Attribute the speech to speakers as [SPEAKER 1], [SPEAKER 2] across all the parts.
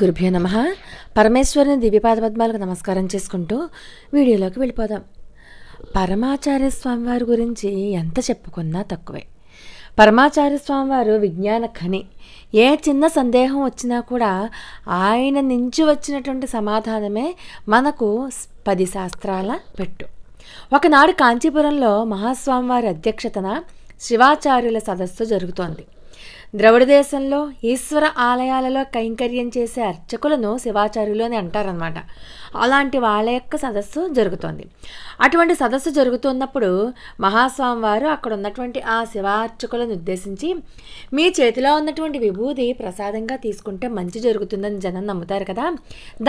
[SPEAKER 1] గురుభ్యో నమ పరమేశ్వరుని దివ్యపాద పద్మాలకు నమస్కారం చేసుకుంటూ వీడియోలోకి వెళ్ళిపోదాం పరమాచార్య స్వామివారి గురించి ఎంత చెప్పుకున్నా తక్కువే పరమాచార్య స్వామివారు విజ్ఞాన ఖని ఏ చిన్న సందేహం వచ్చినా కూడా ఆయన నుంచి వచ్చినటువంటి సమాధానమే మనకు పది శాస్త్రాల పెట్టు ఒకనాడు కాంచీపురంలో మహాస్వామివారి అధ్యక్షతన శివాచార్యుల సదస్సు జరుగుతోంది దేశంలో ఈశ్వర ఆలయాలలో కైంకర్యం చేసే అర్చకులను శివాచార్యులు అని అంటారనమాట అలాంటి వాళ్ళ యొక్క సదస్సు జరుగుతోంది అటువంటి సదస్సు జరుగుతున్నప్పుడు మహాస్వామి వారు అక్కడ ఉన్నటువంటి ఆ శివార్చకులను ఉద్దేశించి మీ చేతిలో ఉన్నటువంటి విభూది ప్రసాదంగా తీసుకుంటే మంచి జరుగుతుందని జనం నమ్ముతారు కదా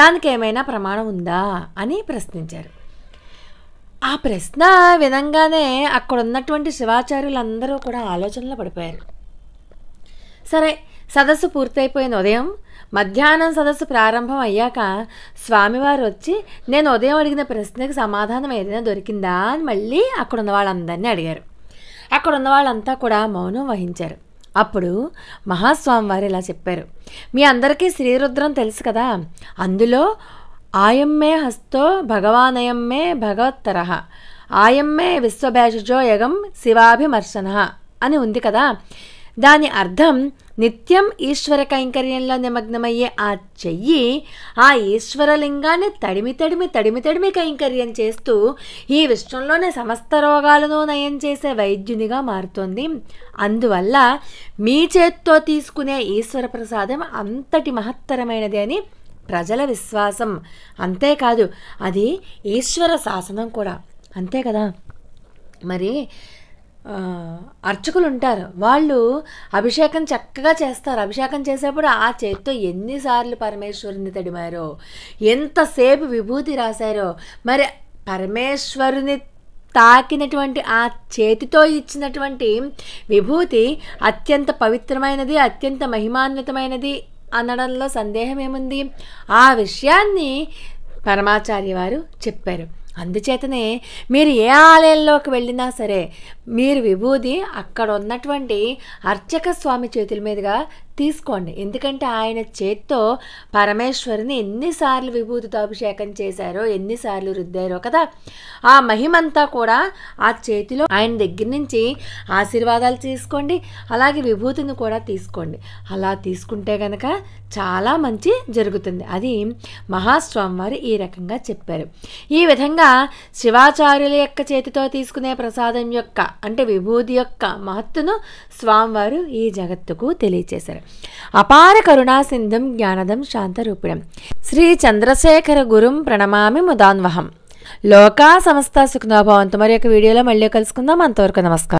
[SPEAKER 1] దానికి ఏమైనా ప్రమాణం ఉందా అని ప్రశ్నించారు ఆ ప్రశ్న వినంగానే అక్కడ ఉన్నటువంటి శివాచార్యులందరూ కూడా ఆలోచనలో పడిపోయారు సరే సదస్సు పూర్తయిపోయిన ఉదయం మధ్యాహ్నం సదస్సు ప్రారంభం అయ్యాక స్వామివారు వచ్చి నేను ఉదయం అడిగిన ప్రశ్నకు సమాధానం ఏదైనా దొరికిందా అని మళ్ళీ అక్కడున్న వాళ్ళందరినీ అడిగారు అక్కడున్న వాళ్ళంతా కూడా మౌనం వహించారు అప్పుడు మహాస్వామి వారు ఇలా చెప్పారు మీ అందరికీ శ్రీరుద్రం తెలుసు కదా అందులో ఆయమ్మే హస్తో భగవానయమ్మే భగవత్తర ఆయమ్మే విశ్వభేషజో యగం శివాభిమర్శన అని ఉంది కదా దాని అర్థం నిత్యం ఈశ్వర కైంకర్యంలో నిమగ్నమయ్యే ఆ చెయ్యి ఆ ఈశ్వరలింగాన్ని తడిమి తడిమి తడిమి తడిమి కైంకర్యం చేస్తూ ఈ విశ్వంలోని సమస్త రోగాలను నయం చేసే వైద్యునిగా మారుతోంది అందువల్ల మీ చేత్తో తీసుకునే ఈశ్వర ప్రసాదం అంతటి మహత్తరమైనది అని ప్రజల విశ్వాసం అంతేకాదు అది ఈశ్వర శాసనం కూడా అంతే కదా మరి అర్చకులు ఉంటారు వాళ్ళు అభిషేకం చక్కగా చేస్తారు అభిషేకం చేసేప్పుడు ఆ చేతితో ఎన్నిసార్లు పరమేశ్వరుని తడిమారో ఎంతసేపు విభూతి రాశారో మరి పరమేశ్వరుని తాకినటువంటి ఆ చేతితో ఇచ్చినటువంటి విభూతి అత్యంత పవిత్రమైనది అత్యంత మహిమాన్వితమైనది అనడంలో సందేహం ఏముంది ఆ విషయాన్ని పరమాచార్య వారు చెప్పారు అందుచేతనే మీరు ఏ ఆలయంలోకి వెళ్ళినా సరే మీరు విభూది అక్కడ ఉన్నటువంటి అర్చక స్వామి చేతుల మీదుగా తీసుకోండి ఎందుకంటే ఆయన చేత్తో పరమేశ్వరుని ఎన్నిసార్లు విభూతితో అభిషేకం చేశారో ఎన్నిసార్లు రుద్దారో కదా ఆ మహిమంతా కూడా ఆ చేతిలో ఆయన దగ్గర నుంచి ఆశీర్వాదాలు తీసుకోండి అలాగే విభూతిని కూడా తీసుకోండి అలా తీసుకుంటే గనక చాలా మంచి జరుగుతుంది అది మహాస్వామి వారు ఈ రకంగా చెప్పారు ఈ విధంగా శివాచార్యుల యొక్క చేతితో తీసుకునే ప్రసాదం యొక్క అంటే విభూతి యొక్క మహత్తును స్వామివారు ఈ జగత్తుకు తెలియచేశారు అపార కరుణాసింధం జ్ఞానదం శాంతరూపిణం శ్రీ చంద్రశేఖర గురుం ప్రణమామి ముదాన్వహం లోకా సమస్త సుఖనోభవంతు మరి యొక్క వీడియోలో మళ్ళీ కలుసుకుందాం అంతవరకు నమస్కారం